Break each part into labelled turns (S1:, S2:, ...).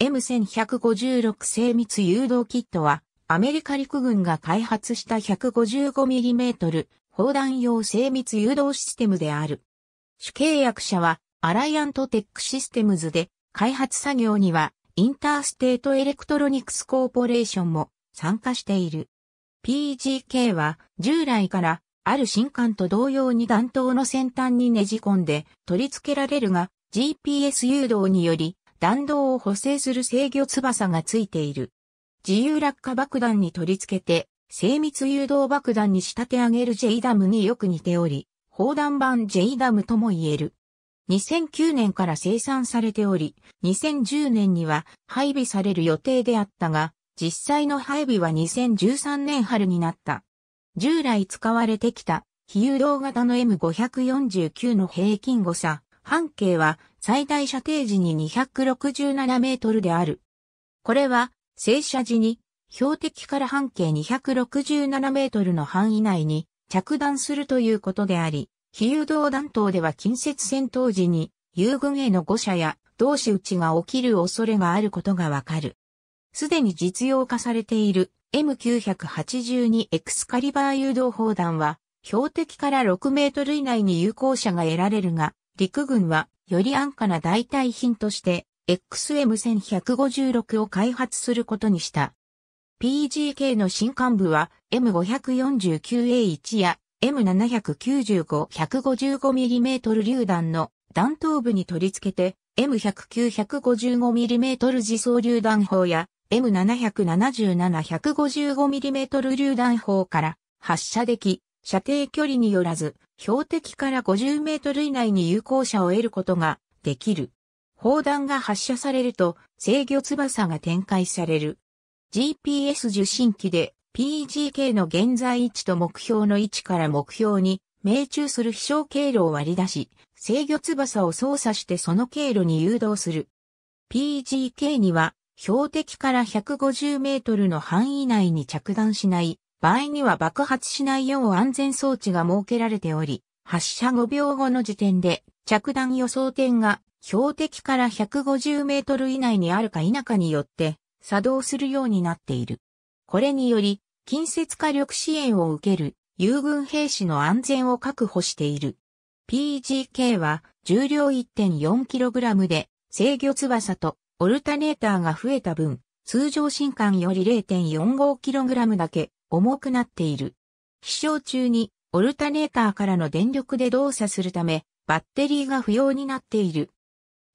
S1: M1156 精密誘導キットは、アメリカ陸軍が開発した 155mm 砲弾用精密誘導システムである。主契約者は、アライアントテックシステムズで、開発作業には、インターステートエレクトロニクスコーポレーションも参加している。PGK は、従来から、ある新艦と同様に弾頭の先端にねじ込んで取り付けられるが、GPS 誘導により弾道を補正する制御翼がついている。自由落下爆弾に取り付けて、精密誘導爆弾に仕立て上げる J ダムによく似ており、砲弾版 J ダムとも言える。2009年から生産されており、2010年には配備される予定であったが、実際の配備は2013年春になった。従来使われてきた非誘導型の M549 の平均誤差半径は最大射程時に267メートルである。これは、静射時に、標的から半径267メートルの範囲内に着弾するということであり、非誘導弾頭では近接戦闘時に、友軍への誤射や同士打ちが起きる恐れがあることがわかる。すでに実用化されている M982 エクスカリバー誘導砲弾は、標的から6メートル以内に有効射が得られるが、陸軍はより安価な代替品として XM1156 を開発することにした。PGK の新幹部は M549A1 や M795-155mm 榴弾の弾頭部に取り付けて M109-155mm 自走榴弾砲や M777-155mm 榴弾砲から発射でき、射程距離によらず、標的から50メートル以内に有効射を得ることができる。砲弾が発射されると制御翼が展開される。GPS 受信機で PGK の現在位置と目標の位置から目標に命中する飛翔経路を割り出し、制御翼を操作してその経路に誘導する。PGK には標的から150メートルの範囲内に着弾しない場合には爆発しないよう安全装置が設けられており、発射5秒後の時点で着弾予想点が標的から150メートル以内にあるか否かによって作動するようになっている。これにより、近接火力支援を受ける友軍兵士の安全を確保している。PGK は重量 1.4kg で制御翼とオルタネーターが増えた分、通常新艦より 0.45kg だけ重くなっている。飛翔中にオルタネーターからの電力で動作するため、バッテリーが不要になっている。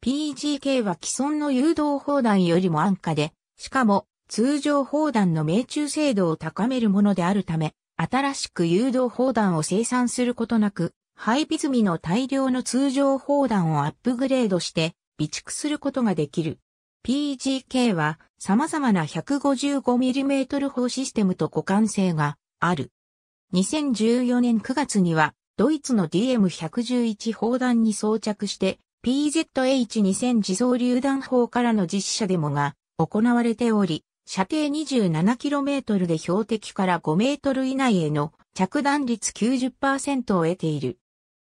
S1: PGK は既存の誘導砲弾よりも安価で、しかも通常砲弾の命中精度を高めるものであるため、新しく誘導砲弾を生産することなく、ハイビズミの大量の通常砲弾をアップグレードして備蓄することができる。PGK は様々な 155mm 砲システムと互換性がある。2014年9月にはドイツの DM111 砲弾に装着して PZH2000 自走榴弾砲からの実射デモが行われており、射程 27km で標的から 5m 以内への着弾率90%を得ている。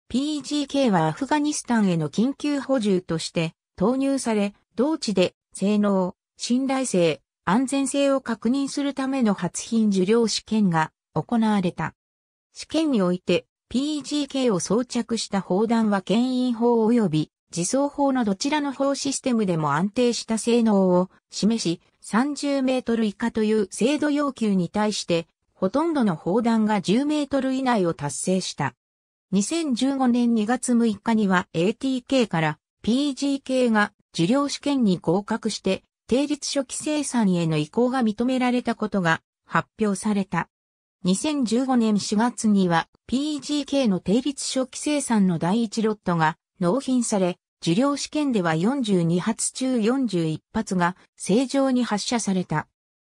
S1: PGK はアフガニスタンへの緊急補充として投入され、同地で性能、信頼性、安全性を確認するための発品受領試験が行われた。試験において PGK を装着した砲弾は牽引砲及び自走砲のどちらの砲システムでも安定した性能を示し30メートル以下という精度要求に対してほとんどの砲弾が10メートル以内を達成した。2015年2月6日には ATK から PGK が受領試験に合格して、定率初期生産への移行が認められたことが発表された。2015年4月には PGK の定率初期生産の第1ロットが納品され、受領試験では42発中41発が正常に発射された。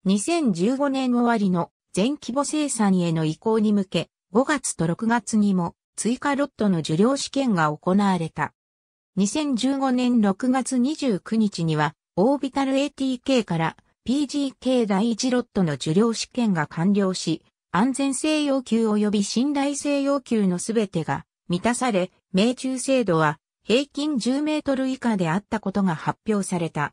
S1: 2015年終わりの全規模生産への移行に向け、5月と6月にも追加ロットの受領試験が行われた。2015年6月29日には、オービタル ATK から PGK 第1ロットの受領試験が完了し、安全性要求及び信頼性要求のすべてが満たされ、命中精度は平均10メートル以下であったことが発表された。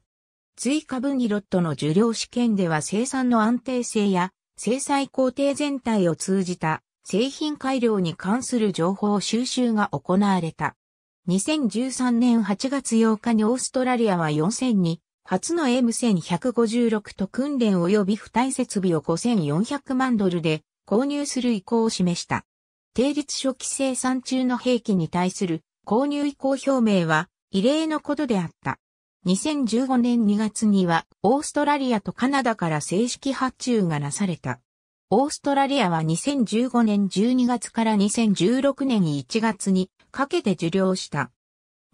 S1: 追加分2ロットの受領試験では生産の安定性や生産工程全体を通じた製品改良に関する情報収集が行われた。2013年8月8日にオーストラリアは4戦に、初の M1156 と訓練及び付帯設備を5400万ドルで購入する意向を示した。定率初期生産中の兵器に対する購入意向表明は異例のことであった。2015年2月にはオーストラリアとカナダから正式発注がなされた。オーストラリアは2015年12月から2016年1月にかけて受領した。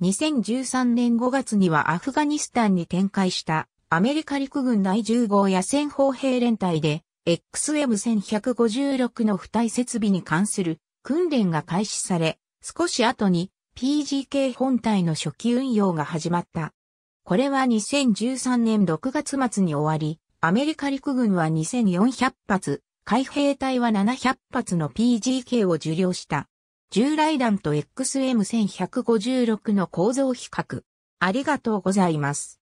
S1: 2013年5月にはアフガニスタンに展開したアメリカ陸軍第10号野戦砲兵連隊で XM1156 の付帯設備に関する訓練が開始され、少し後に PGK 本体の初期運用が始まった。これは2013年6月末に終わり、アメリカ陸軍は2400発、海兵隊は700発の PGK を受領した。従来弾と XM1156 の構造比較。ありがとうございます。